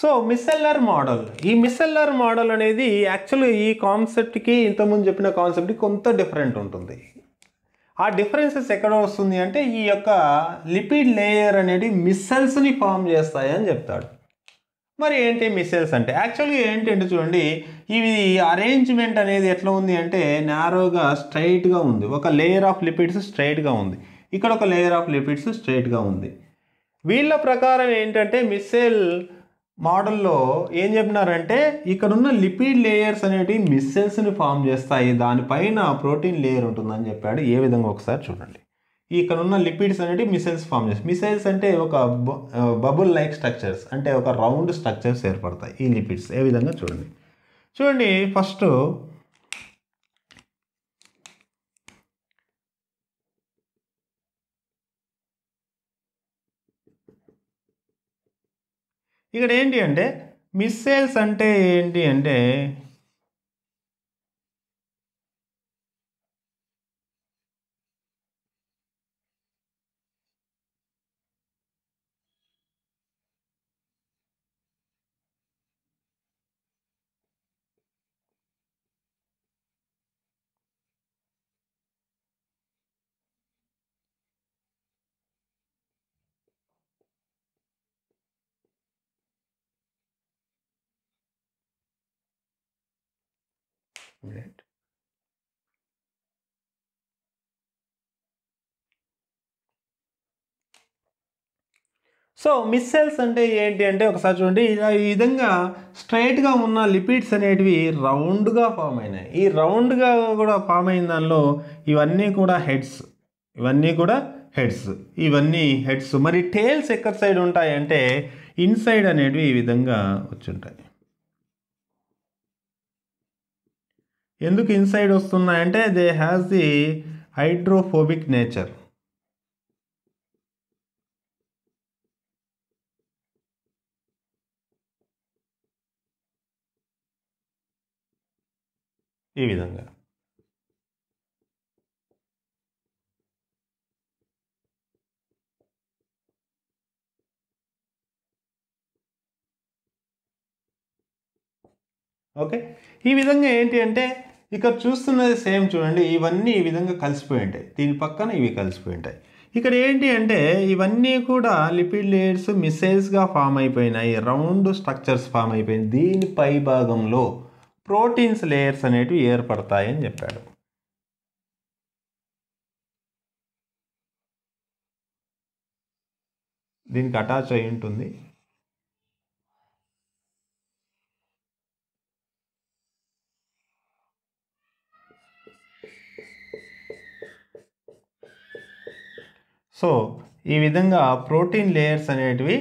So మిస్సెల్లర్ model ఈ మిస్సెల్లర్ model అనేది యాక్చువల్గా ఈ కాన్సెప్ట్కి ఇంతకుముందు చెప్పిన కాన్సెప్ట్కి కొంత డిఫరెంట్ ఉంటుంది ఆ డిఫరెన్సెస్ ఎక్కడ వస్తుంది అంటే ఈ యొక్క లిపిడ్ లేయర్ అనేది మిస్సెల్స్ని ఫామ్ చేస్తాయని చెప్తాడు మరి ఏంటి మిస్సెల్స్ అంటే యాక్చువల్గా ఏంటంటే చూడండి ఇవి అరేంజ్మెంట్ అనేది ఎట్లా ఉంది అంటే నారోగా స్ట్రైట్గా ఉంది ఒక లేయర్ ఆఫ్ లిపిడ్స్ స్ట్రైట్గా ఉంది ఇక్కడ ఒక లేయర్ ఆఫ్ లిపిడ్స్ స్ట్రైట్గా ఉంది వీళ్ళ ప్రకారం ఏంటంటే మిస్సెల్ మోడల్లో ఏం చెప్పినారంటే ఇక్కడ ఉన్న లిపిడ్ లేయర్స్ అనేవి మిస్సెల్స్ని ఫామ్ చేస్తాయి దానిపైన ప్రోటీన్ లేయర్ ఉంటుందని చెప్పాడు ఏ విధంగా ఒకసారి చూడండి ఇక్కడ ఉన్న లిపిడ్స్ అనేటివి మిసైల్స్ ఫామ్ చేస్తాయి మిసైల్స్ అంటే ఒక బబుల్ లైక్ స్ట్రక్చర్స్ అంటే ఒక రౌండ్ స్ట్రక్చర్స్ ఏర్పడతాయి ఈ లిపిడ్స్ ఏ విధంగా చూడండి చూడండి ఫస్ట్ ఇక్కడ ఏంటి అంటే మిస్సైల్స్ అంటే ఏంటి అంటే right? సో మిస్సెల్స్ అంటే ఏంటి అంటే ఒకసారి చూడండి ఇలా ఈ విధంగా స్ట్రైట్గా ఉన్న లిపిడ్స్ అనేటివి రౌండ్గా ఫామ్ అయినాయి ఈ రౌండ్గా కూడా ఫామ్ అయిన దానిలో ఇవన్నీ కూడా హెడ్స్ ఇవన్నీ కూడా హెడ్స్ ఇవన్నీ హెడ్స్ మరి టేల్స్ ఎక్కడ సైడ్ ఉంటాయి అంటే ఇన్సైడ్ అనేటివి ఈ విధంగా వచ్చి ఉంటాయి ఎందుకు ఇన్సైడ్ వస్తున్నాయంటే they has the hydrophobic nature ఈ విధంగా ఓకే ఈ విధంగా ఏంటి అంటే ఇక్కడ చూస్తున్నది సేమ్ చూడండి ఇవన్నీ ఈ విధంగా కలిసిపోయి ఉంటాయి దీని పక్కన ఇవి కలిసిపోయి ఉంటాయి ఇక్కడ ఏంటి అంటే ఇవన్నీ కూడా లిపిడ్ లేయర్స్ మిసైల్స్గా ఫామ్ అయిపోయినాయి రౌండ్ స్ట్రక్చర్స్ ఫామ్ అయిపోయినాయి దీని పై భాగంలో ప్రోటీన్స్ లేయర్స్ అనేటివి ఏర్పడతాయని చెప్పాడు దీనికి అటాచ్ అయి ఉంటుంది సో ఈ విధంగా ప్రోటీన్ లేయర్స్ అనేటివి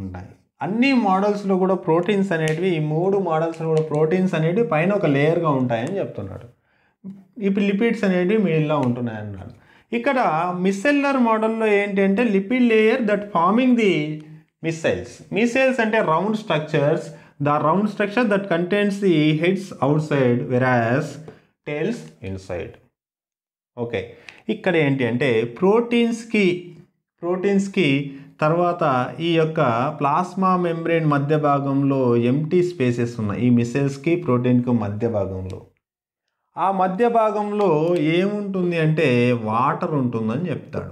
ఉంటాయి అన్ని మోడల్స్లో కూడా ప్రోటీన్స్ అనేటివి ఈ మూడు మోడల్స్లో కూడా ప్రోటీన్స్ అనేటివి పైన ఒక లేయర్గా ఉంటాయని చెప్తున్నాడు ఇప్పుడు లిపిడ్స్ అనేటివి మీలో ఉంటున్నాయి అన్నాడు ఇక్కడ మిస్సెల్లర్ మోడల్లో ఏంటంటే lipid layer that forming the micelles micelles అంటే round structures the round structure that contains the heads outside whereas tails inside okay ఇక్కడ ఏంటి అంటే ప్రోటీన్స్కి ప్రోటీన్స్కి తర్వాత ఈ యొక్క ప్లాస్మా మెంబ్రేన్ మధ్య భాగంలో ఎంటీ స్పేసెస్ ఉన్నాయి ఈ మిసైల్స్కి ప్రోటీన్కి మధ్య భాగంలో ఆ మధ్య భాగంలో ఏముంటుంది అంటే వాటర్ ఉంటుందని చెప్తాడు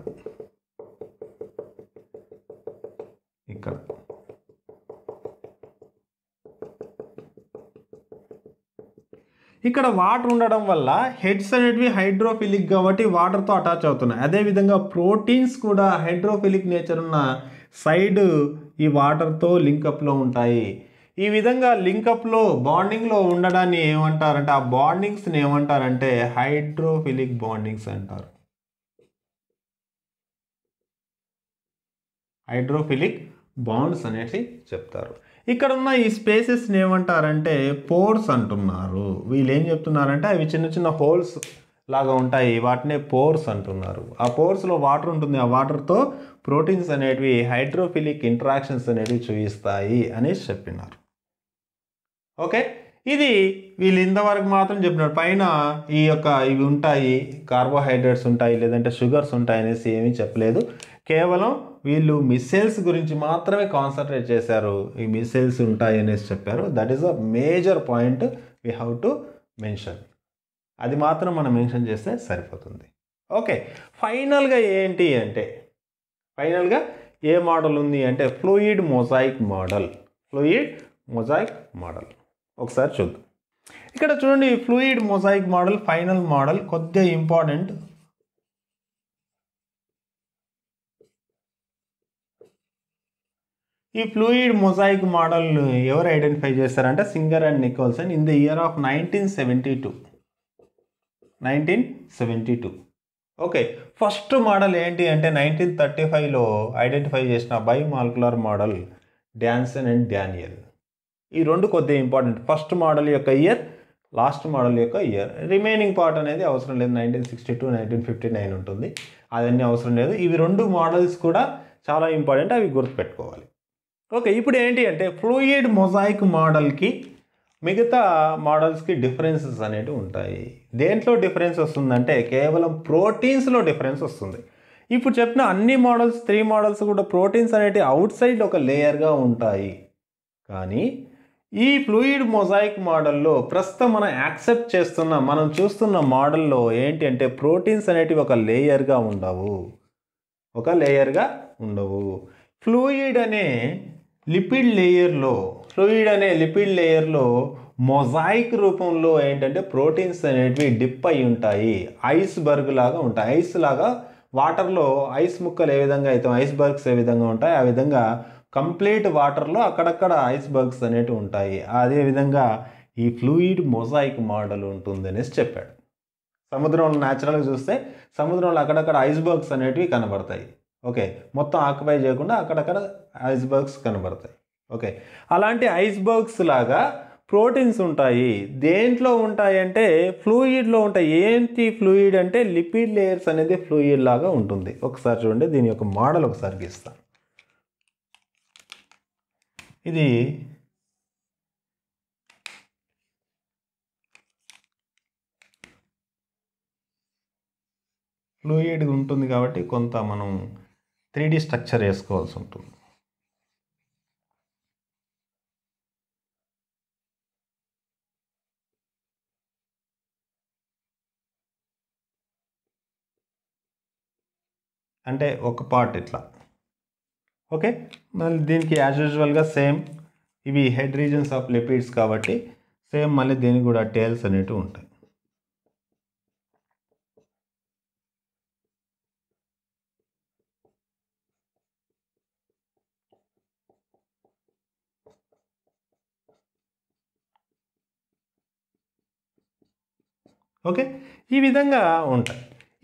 ఇక్కడ వాటర్ ఉండడం వల్ల హెడ్స్ అనేటివి హైడ్రోఫిలిక్ కాబట్టి వాటర్తో అటాచ్ అవుతున్నాయి అదేవిధంగా ప్రోటీన్స్ కూడా హైడ్రోఫిలిక్ నేచర్ ఉన్న సైడ్ ఈ వాటర్తో లింకప్లో ఉంటాయి ఈ విధంగా లింకప్లో బాండింగ్లో ఉండడాన్ని ఏమంటారంటే ఆ బాండింగ్స్ని ఏమంటారంటే హైడ్రోఫిలిక్ బాండింగ్స్ అంటారు హైడ్రోఫిలిక్ బాండ్స్ అనేసి చెప్తారు ఇక్కడ ఉన్న ఈ స్పేసెస్ని ఏమంటారంటే పోర్స్ అంటున్నారు వీళ్ళు ఏం చెప్తున్నారంటే అవి చిన్న చిన్న హోల్స్ లాగా ఉంటాయి వాటినే పోర్స్ అంటున్నారు ఆ పోర్స్లో వాటర్ ఉంటుంది ఆ వాటర్తో ప్రోటీన్స్ అనేటివి హైడ్రోఫిలిక్ ఇంట్రాక్షన్స్ అనేవి చూపిస్తాయి అనేసి చెప్పినారు ఓకే ఇది వీళ్ళు ఇంతవరకు మాత్రం చెప్పినారు పైన ఈ యొక్క ఇవి ఉంటాయి కార్బోహైడ్రేట్స్ ఉంటాయి లేదంటే షుగర్స్ ఉంటాయి అనేసి ఏమీ చెప్పలేదు కేవలం వీళ్ళు మిస్సైల్స్ గురించి మాత్రమే కాన్సన్ట్రేట్ చేశారు ఈ మిస్సైల్స్ ఉంటాయి అనేసి చెప్పారు that is a major point we have to mention అది మాత్రం మనం మెన్షన్ చేస్తే సరిపోతుంది ఓకే ఫైనల్గా ఏంటి అంటే ఫైనల్గా ఏ మోడల్ ఉంది అంటే fluid mosaic model fluid mosaic model ఒకసారి చూద్దాం ఇక్కడ చూడండి fluid mosaic model final model కొద్దిగా ఇంపార్టెంట్ ఈ ఫ్లూయిడ్ మొజాయిక్ మోడల్ ఎవరు ఐడెంటిఫై చేస్తారంటే Singer and Nicolson in the year of nineteen seventy two nineteen seventy two okay first model ఏంటి అంటే నైన్టీన్ థర్టీ ఫైవ్లో ఐడెంటిఫై చేసిన bimolecular model Davson and Daniel ఈ రెండు కొద్దిగా ఇంపార్టెంట్ ఫస్ట్ మోడల్ యొక్క ఇయర్ లాస్ట్ మోడల్ యొక్క year remaining part అనేది అవసరం లేదు nineteen sixty two nineteen fifty nine ఉంటుంది అదన్నీ అవసరం లేదు ఇవి రెండు మోడల్స్ కూడా చాలా ఇంపార్టెంట్ అవి గుర్తుపెట్టుకోవాలి ఓకే ఇప్పుడు ఏంటి అంటే ఫ్లూయిడ్ మొజాయిక్ మోడల్కి మిగతా మోడల్స్కి డిఫరెన్సెస్ అనేవి ఉంటాయి దేంట్లో డిఫరెన్స్ వస్తుందంటే కేవలం ప్రోటీన్స్లో డిఫరెన్స్ వస్తుంది ఇప్పుడు చెప్పిన అన్ని మోడల్స్ త్రీ మోడల్స్ కూడా ప్రోటీన్స్ అనేటివి అవుట్ సైడ్ ఒక లేయర్గా ఉంటాయి కానీ ఈ ఫ్లూయిడ్ మొజాయిక్ మోడల్లో ప్రస్తుతం మనం యాక్సెప్ట్ చేస్తున్న మనం చూస్తున్న మోడల్లో ఏంటి అంటే ప్రోటీన్స్ అనేటివి ఒక లేయర్గా ఉండవు ఒక లేయర్గా ఉండవు ఫ్లూయిడ్ అనే లిపిడ్ లేయర్లో ఫ్లూయిడ్ అనే లిపిడ్ లేయర్లో మొజాయిక్ రూపంలో ఏంటంటే ప్రోటీన్స్ అనేటివి డిప్ అయి ఉంటాయి ఐస్ బర్గ్ లాగా ఉంటాయి ఐస్ లాగా వాటర్లో ఐస్ ముక్కలు ఏ విధంగా అయితే ఐస్ బర్గ్స్ ఏ విధంగా ఉంటాయి ఆ విధంగా కంప్లీట్ వాటర్లో అక్కడక్కడ ఐస్ బర్గ్స్ అనేటివి ఉంటాయి అదేవిధంగా ఈ ఫ్లూయిడ్ మొజాయిక్ మోడల్ ఉంటుంది అనేసి చెప్పాడు సముద్రంలో న్యాచురల్గా చూస్తే సముద్రంలో అక్కడక్కడ ఐస్ బర్గ్స్ అనేటివి కనబడతాయి ఓకే మొత్తం ఆక్యుపై చేయకుండా అక్కడక్కడ ఐస్బర్గ్స్ కనబడతాయి ఓకే అలాంటి ఐస్బర్గ్స్ లాగా ప్రోటీన్స్ ఉంటాయి దేంట్లో ఉంటాయి అంటే ఫ్లూయిడ్లో ఉంటాయి ఏంటి ఫ్లూయిడ్ అంటే లిపిడ్ లేయర్స్ అనేది ఫ్లూయిడ్ లాగా ఉంటుంది ఒకసారి చూడండి దీని యొక్క మోడల్ ఒకసారి గీస్తాను ఇది ఫ్లూయిడ్ ఉంటుంది కాబట్టి కొంత మనం త్రీ డీ స్ట్రక్చర్ వేసుకోవాల్సి ఉంటుంది అంటే ఒక పార్ట్ ఇట్లా ఓకే మళ్ళీ దీనికి యాజ్ యూజువల్గా సేమ్ ఇవి హెడ్ రీజన్స్ ఆఫ్ లిపిడ్స్ కాబట్టి సేమ్ మళ్ళీ దీనికి కూడా టేల్స్ అనేటివి ఉంటాయి ఓకే ఈ విధంగా ఉంటాయి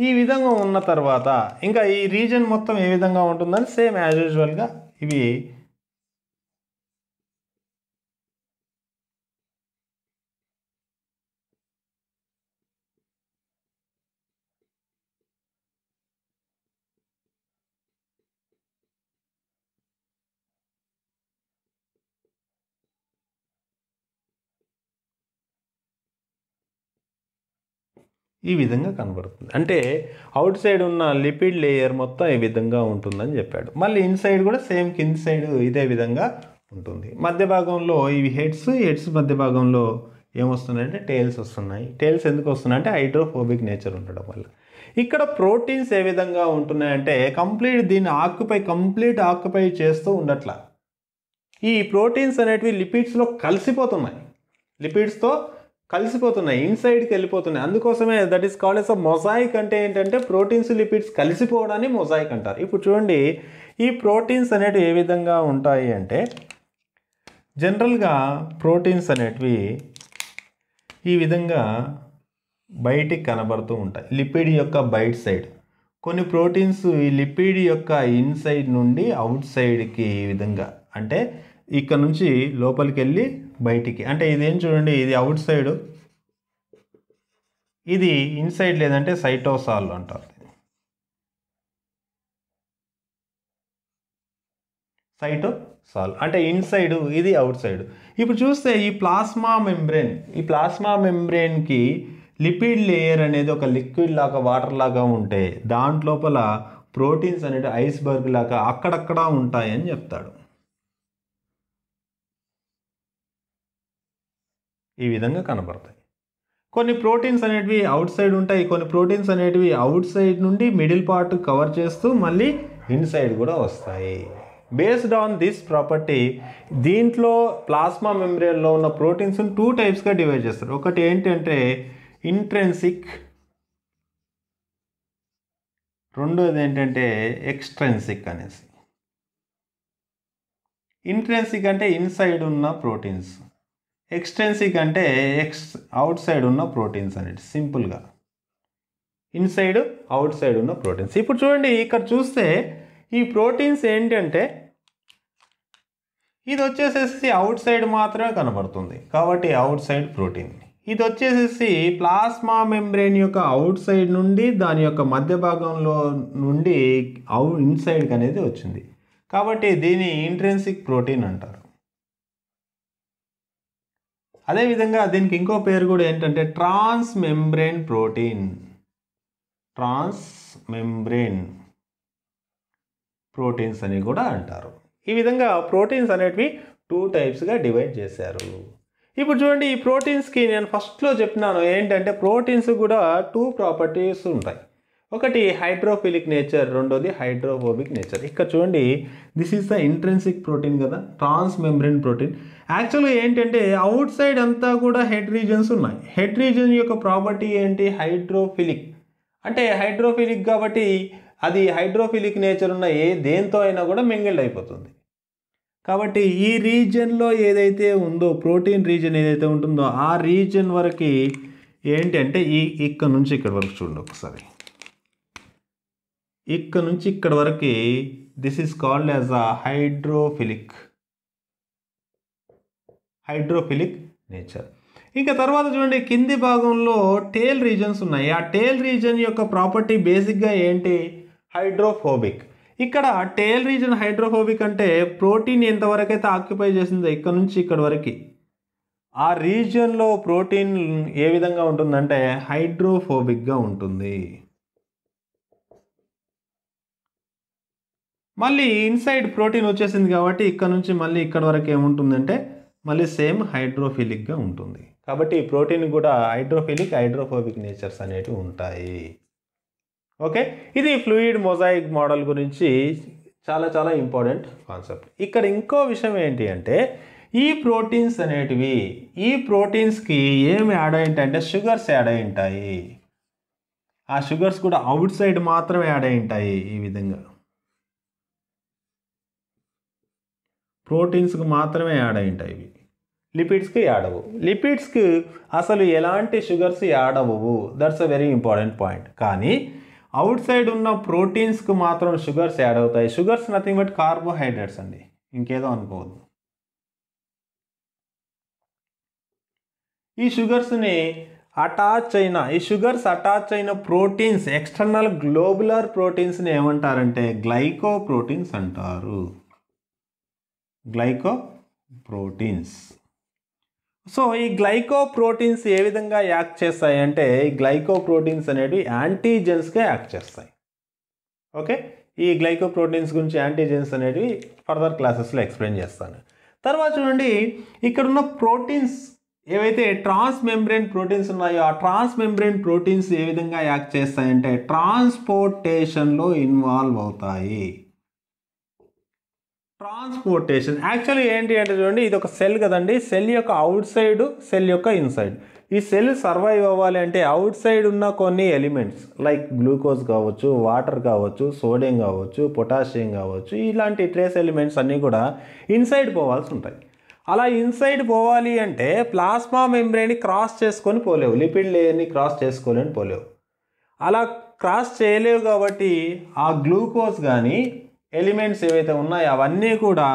ఈ విధంగా ఉన్న తర్వాత ఇంకా ఈ రీజన్ మొత్తం ఏ విధంగా ఉంటుందని సేమ్ యాజ్ యూజువల్గా ఇవి ఈ విధంగా కనబడుతుంది అంటే అవుట్ సైడ్ ఉన్న లిపిడ్ లేయర్ మొత్తం ఈ విధంగా ఉంటుందని చెప్పాడు మళ్ళీ ఇన్సైడ్ కూడా సేమ్ కింది సైడ్ ఇదే విధంగా ఉంటుంది మధ్య భాగంలో ఇవి హెడ్స్ హెడ్స్ మధ్య భాగంలో ఏమొస్తున్నాయంటే టైల్స్ వస్తున్నాయి టైల్స్ ఎందుకు వస్తున్నాయి అంటే హైడ్రోఫోబిక్ నేచర్ ఉండడం వల్ల ఇక్కడ ప్రోటీన్స్ ఏ విధంగా ఉంటున్నాయంటే కంప్లీట్ దీన్ని ఆక్యుపై కంప్లీట్ ఆక్యుపై చేస్తూ ఉండట్లా ఈ ప్రోటీన్స్ అనేటివి లిపిడ్స్లో కలిసిపోతున్నాయి లిపిడ్స్తో కలిసిపోతున్నాయి ఇన్సైడ్కి వెళ్ళిపోతున్నాయి అందుకోసమే that is called as a mosaic అంటే ఏంటంటే ప్రోటీన్స్ లిపిడ్స్ కలిసిపోవడాన్ని మొజాయిక్ అంటారు ఇప్పుడు చూడండి ఈ ప్రోటీన్స్ అనేటివి ఏ విధంగా ఉంటాయి అంటే జనరల్గా ప్రోటీన్స్ అనేటివి ఈ విధంగా బయటికి కనబడుతూ ఉంటాయి లిపిడ్ యొక్క బయట సైడ్ కొన్ని ప్రోటీన్స్ ఈ లిపిడ్ యొక్క ఇన్సైడ్ నుండి అవుట్ సైడ్కి ఈ విధంగా అంటే ఇక్కడ నుంచి లోపలికి వెళ్ళి బయటికి అంటే ఇదేం చూడండి ఇది అవుట్ సైడ్ ఇది ఇన్సైడ్ లేదంటే సైటోసాల్ అంటారు సైటోసాల్ అంటే ఇన్సైడ్ ఇది అవుట్ సైడ్ ఇప్పుడు చూస్తే ఈ ప్లాస్మా మెంబ్రెయిన్ ఈ ప్లాస్మా మెంబ్రెయిన్కి లిపిడ్ లేయర్ అనేది ఒక లిక్విడ్ లాగా వాటర్ లాగా ఉంటే దాంట్లోపల ప్రోటీన్స్ అనేవి ఐస్బర్గ్ లాగా అక్కడక్కడ ఉంటాయని చెప్తాడు ఈ విధంగా కనబడతాయి కొన్ని ప్రోటీన్స్ అనేటివి అవుట్ సైడ్ ఉంటాయి కొన్ని ప్రోటీన్స్ అనేటివి అవుట్ సైడ్ నుండి మిడిల్ పార్ట్ కవర్ చేస్తూ మళ్ళీ ఇన్సైడ్ కూడా వస్తాయి బేస్డ్ ఆన్ దిస్ ప్రాపర్టీ దీంట్లో ప్లాస్మా మెమరీలో ఉన్న ప్రోటీన్స్ని టూ టైప్స్గా డివైడ్ చేస్తారు ఒకటి ఏంటంటే ఇంట్రెన్సిక్ రెండోది ఏంటంటే ఎక్స్ట్రెన్సిక్ అనేసి ఇంట్రెన్సిక్ అంటే ఇన్సైడ్ ఉన్న ప్రోటీన్స్ ఎక్స్టెన్సిక్ అంటే ఎక్స్ అవుట్ సైడ్ ఉన్న ప్రోటీన్స్ అనేది సింపుల్గా ఇన్సైడ్ అవుట్ సైడ్ ఉన్న ప్రోటీన్స్ ఇప్పుడు చూడండి ఇక్కడ చూస్తే ఈ ప్రోటీన్స్ ఏంటంటే ఇది వచ్చేసేసి అవుట్ సైడ్ మాత్రమే కనబడుతుంది కాబట్టి అవుట్ సైడ్ ప్రోటీన్ ఇది వచ్చేసేసి ప్లాస్మా మెంబ్రెయిన్ యొక్క అవుట్ సైడ్ నుండి దాని యొక్క మధ్య భాగంలో నుండి అవు ఇన్సైడ్కి అనేది వచ్చింది కాబట్టి దీని ఇంట్రెన్సిక్ ప్రోటీన్ అంటారు అదేవిధంగా దీనికి ఇంకో పేరు కూడా ఏంటంటే transmembrane protein transmembrane proteins అని కూడా అంటారు ఈ విధంగా ప్రోటీన్స్ అనేటివి టూ టైప్స్గా డివైడ్ చేశారు ఇప్పుడు చూడండి ఈ ప్రోటీన్స్కి నేను ఫస్ట్లో చెప్పినాను ఏంటంటే ప్రోటీన్స్ కూడా టూ ప్రాపర్టీస్ ఉంటాయి ఒకటి హైడ్రోఫిలిక్ నేచర్ రెండోది హైడ్రోఫోబిక్ నేచర్ ఇక్కడ చూడండి this is the intrinsic protein కదా ట్రాన్స్ మెంబ్రెన్ ప్రోటీన్ యాక్చువల్గా ఏంటంటే అవుట్ సైడ్ అంతా కూడా హెడ్ రీజన్స్ ఉన్నాయి హెడ్ రీజన్ యొక్క ప్రాపర్టీ ఏంటి హైడ్రోఫిలిక్ అంటే హైడ్రోఫిలిక్ కాబట్టి అది హైడ్రోఫిలిక్ నేచర్ ఉన్న ఏ దేంతో అయినా కూడా మింగిల్డ్ అయిపోతుంది కాబట్టి ఈ రీజన్లో ఏదైతే ఉందో ప్రోటీన్ రీజన్ ఏదైతే ఉంటుందో ఆ రీజన్ వరకు ఏంటంటే ఈ ఇక్కడ నుంచి ఇక్కడ వరకు చూడండి ఒకసారి ఇక్కడ నుంచి ఇక్కడ వరకు this is called as a hydrophilic hydrophilic nature ఇంకా తర్వాత చూడండి కింది భాగంలో టేల్ రీజన్స్ ఉన్నాయి ఆ టేల్ రీజన్ యొక్క ప్రాపర్టీ బేసిక్గా ఏంటి హైడ్రోఫోబిక్ ఇక్కడ టేల్ రీజన్ హైడ్రోఫోబిక్ అంటే ప్రోటీన్ ఎంతవరకు అయితే ఆక్యుపై చేసిందో ఇక్కడ నుంచి ఇక్కడ వరకు ఆ రీజియన్లో ప్రోటీన్ ఏ విధంగా ఉంటుందంటే హైడ్రోఫోబిక్గా ఉంటుంది మళ్ళీ ఇన్సైడ్ ప్రోటీన్ వచ్చేసింది కాబట్టి ఇక్కడ నుంచి మళ్ళీ ఇక్కడ వరకు ఏముంటుందంటే మళ్ళీ సేమ్ హైడ్రోఫిలిక్గా ఉంటుంది కాబట్టి ఈ ప్రోటీన్ కూడా హైడ్రోఫిలిక్ హైడ్రోఫోబిక్ నేచర్స్ అనేటివి ఉంటాయి ఓకే ఇది ఫ్లూయిడ్ మొజాయిక్ మోడల్ గురించి చాలా చాలా ఇంపార్టెంట్ కాన్సెప్ట్ ఇక్కడ ఇంకో విషయం ఏంటి అంటే ఈ ప్రోటీన్స్ అనేటివి ఈ ప్రోటీన్స్కి ఏమి యాడ్ అయి ఉంటాయి అంటే షుగర్స్ యాడ్ అయి ఉంటాయి ఆ షుగర్స్ కూడా అవుట్ సైడ్ మాత్రమే యాడ్ అయి ఉంటాయి ఈ విధంగా ప్రోటీన్స్కి మాత్రమే యాడ్ అయింటాయి ఇవి లిపిడ్స్కి యాడ్ అవ్వు లిపిడ్స్కి అసలు ఎలాంటి షుగర్స్ యాడ్ అవ్వవు that's a very important point కానీ అవుట్ సైడ్ ఉన్న ప్రోటీన్స్కి మాత్రం షుగర్స్ యాడ్ అవుతాయి షుగర్స్ నథింగ్ బట్ కార్బోహైడ్రేట్స్ అండి ఇంకేదో అనుకోవద్దు ఈ షుగర్స్ని అటాచ్ అయిన ఈ షుగర్స్ అటాచ్ అయిన ప్రోటీన్స్ ఎక్స్టర్నల్ గ్లోబులర్ ప్రోటీన్స్ని ఏమంటారంటే గ్లైకో ప్రోటీన్స్ అంటారు గ్లైకోప్రోటీన్స్ సో ఈ గ్లైకోప్రోటీన్స్ ఏ విధంగా యాక్ట్ చేస్తాయి అంటే ఈ గ్లైకోప్రోటీన్స్ అనేవి యాంటీజెన్స్గా యాక్ట్ చేస్తాయి ఓకే ఈ గ్లైకోప్రోటీన్స్ గురించి యాంటీజెన్స్ అనేవి ఫర్దర్ క్లాసెస్లో ఎక్స్ప్లెయిన్ చేస్తాను తర్వాత చూడండి ఇక్కడ ఉన్న ప్రోటీన్స్ ఏవైతే ట్రాన్స్ మెంబ్రెయిన్ ప్రోటీన్స్ ఉన్నాయో ఆ ట్రాన్స్ మెంబ్రెయిన్ ప్రోటీన్స్ ఏ విధంగా యాక్ట్ చేస్తాయంటే ట్రాన్స్పోర్టేషన్లో ఇన్వాల్వ్ అవుతాయి ట్రాన్స్పోర్టేషన్ యాక్చువల్లీ ఏంటి అంటే చూడండి ఇది ఒక సెల్ కదండి సెల్ యొక్క అవుట్ సైడ్ సెల్ యొక్క ఇన్సైడ్ ఈ సెల్ సర్వైవ్ అవ్వాలి అంటే అవుట్ సైడ్ ఉన్న కొన్ని ఎలిమెంట్స్ లైక్ గ్లూకోజ్ కావచ్చు వాటర్ కావచ్చు సోడియం కావచ్చు పొటాషియం కావచ్చు ఇలాంటి ట్రేస్ ఎలిమెంట్స్ అన్నీ కూడా ఇన్సైడ్ పోవాల్సి ఉంటాయి అలా ఇన్సైడ్ పోవాలి అంటే ప్లాస్మా మెంబ్రేని క్రాస్ చేసుకొని పోలేవు లిపిడ్ లేయర్ని క్రాస్ చేసుకోలేని పోలేవు అలా క్రాస్ చేయలేవు కాబట్టి ఆ గ్లూకోజ్ కానీ ఎలిమెంట్స్ ఏవైతే ఉన్నాయో అవన్నీ కూడా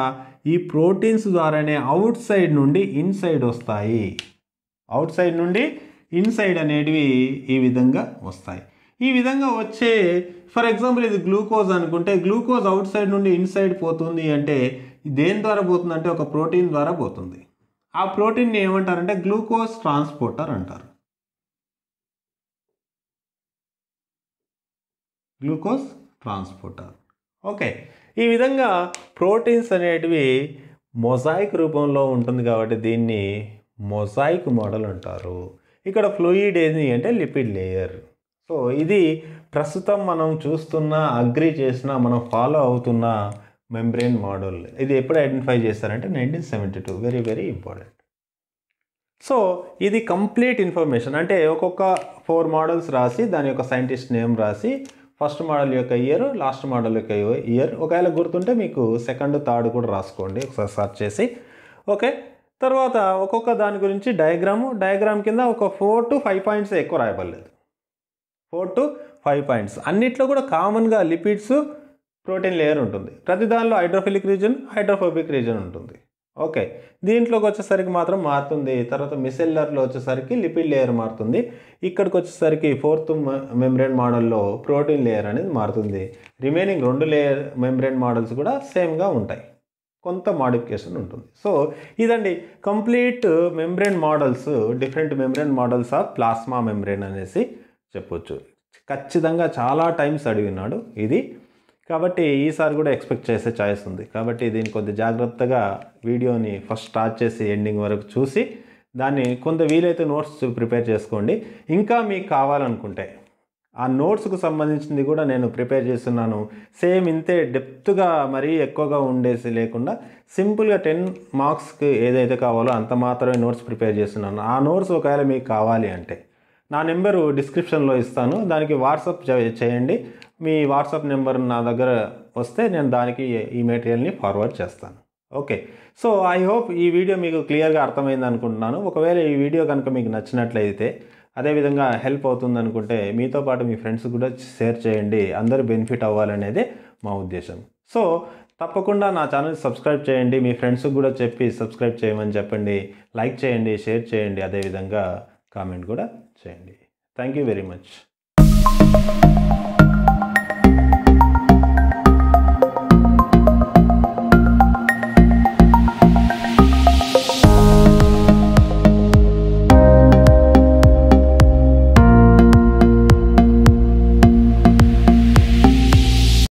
ఈ ప్రోటీన్స్ ద్వారానే అవుట్ సైడ్ నుండి ఇన్సైడ్ వస్తాయి అవుట్ సైడ్ నుండి ఇన్సైడ్ అనేటివి ఈ విధంగా వస్తాయి ఈ విధంగా వచ్చే ఫర్ ఎగ్జాంపుల్ ఇది గ్లూకోజ్ అనుకుంటే గ్లూకోజ్ అవుట్ సైడ్ నుండి ఇన్సైడ్ పోతుంది అంటే దేని ద్వారా పోతుంది అంటే ఒక ప్రోటీన్ ద్వారా పోతుంది ఆ ప్రోటీన్ని ఏమంటారంటే గ్లూకోజ్ ట్రాన్స్పోర్టర్ అంటారు గ్లూకోజ్ ట్రాన్స్పోర్టర్ ఓకే ఈ విధంగా ప్రోటీన్స్ అనేటివి మొజాయిక్ రూపంలో ఉంటుంది కాబట్టి దీన్ని మొజాయిక్ మోడల్ అంటారు ఇక్కడ ఫ్లూయిడ్ ఏది అంటే లిపిడ్ లేయర్ సో ఇది ప్రస్తుతం మనం చూస్తున్న అగ్రి చేసిన మనం ఫాలో అవుతున్న మెంబ్రెయిన్ మోడల్ ఇది ఎప్పుడు ఐడెంటిఫై చేస్తారంటే nineteen seventy two very very important so ఇది కంప్లీట్ ఇన్ఫర్మేషన్ అంటే ఒక్కొక్క ఫోర్ మోడల్స్ రాసి దాని యొక్క సైంటిస్ట్ నేమ్ రాసి ఫస్ట్ మోడల్ యొక్క ఇయర్ లాస్ట్ మోడల్ యొక్క ఇయర్ ఒకవేళ గుర్తుంటే మీకు సెకండ్ థర్డ్ కూడా రాసుకోండి ఒకసారి సర్చ్ చేసి ఓకే తర్వాత ఒక్కొక్క దాని గురించి డయాగ్రాము డయాగ్రామ్ కింద ఒక ఫోర్ టు ఫైవ్ పాయింట్స్ ఎక్కువ రాయబడలేదు ఫోర్ టు ఫైవ్ పాయింట్స్ అన్నిట్లో కూడా కామన్గా లిపిడ్స్ ప్రోటీన్ లేయర్ ఉంటుంది ప్రతి దానిలో హైడ్రోఫిలిక్ రీజన్ హైడ్రోఫోబిక్ రీజన్ ఉంటుంది ఓకే దీంట్లోకి వచ్చేసరికి మాత్రం మారుతుంది తర్వాత మిసెల్లర్లో వచ్చేసరికి లిపిడ్ లేయర్ మారుతుంది ఇక్కడికి వచ్చేసరికి ఫోర్త్ మెమ్బ్రెయిన్ మోడల్లో ప్రోటీన్ లేయర్ అనేది మారుతుంది రిమైనింగ్ రెండు లేయర్ మెమ్బ్రెయిన్ మోడల్స్ కూడా సేమ్గా ఉంటాయి కొంత మాడిఫికేషన్ ఉంటుంది సో ఇదండి complete membrane models different membrane models of plasma membrane అనేసి చెప్పొచ్చు ఖచ్చితంగా చాలా టైమ్స్ అడిగినాడు ఇది కాబట్టి ఈసారి కూడా ఎక్స్పెక్ట్ చేసే ఛాయిస్ ఉంది కాబట్టి దీన్ని కొద్ది జాగ్రత్తగా వీడియోని ఫస్ట్ స్టార్ట్ చేసి ఎండింగ్ వరకు చూసి దాన్ని కొంత వీలైతే నోట్స్ ప్రిపేర్ చేసుకోండి ఇంకా మీకు కావాలనుకుంటే ఆ నోట్స్కు సంబంధించింది కూడా నేను ప్రిపేర్ చేస్తున్నాను సేమ్ ఇంతే డెప్త్గా మరీ ఎక్కువగా ఉండేసి లేకుండా సింపుల్గా టెన్ మార్క్స్కి ఏదైతే కావాలో అంత మాత్రమే నోట్స్ ప్రిపేర్ చేస్తున్నాను ఆ నోట్స్ ఒకవేళ మీకు కావాలి అంటే నా నెంబరు డిస్క్రిప్షన్లో ఇస్తాను దానికి వాట్సాప్ చేయండి మీ వాట్సాప్ నెంబర్ నా దగ్గర వస్తే నేను దానికి ఈ మెటీరియల్ని ఫార్వర్డ్ చేస్తాను ఓకే సో ఐ హోప్ ఈ వీడియో మీకు క్లియర్గా అర్థమైంది అనుకుంటున్నాను ఒకవేళ ఈ వీడియో కనుక మీకు నచ్చినట్లయితే అదేవిధంగా హెల్ప్ అవుతుంది అనుకుంటే మీతో పాటు మీ ఫ్రెండ్స్ కూడా షేర్ చేయండి అందరూ బెనిఫిట్ అవ్వాలనేదే మా ఉద్దేశం సో తప్పకుండా నా ఛానల్ సబ్స్క్రైబ్ చేయండి మీ ఫ్రెండ్స్కి కూడా చెప్పి సబ్స్క్రైబ్ చేయమని చెప్పండి లైక్ చేయండి షేర్ చేయండి అదేవిధంగా కామెంట్ కూడా చేయండి థ్యాంక్ యూ వెరీ మచ్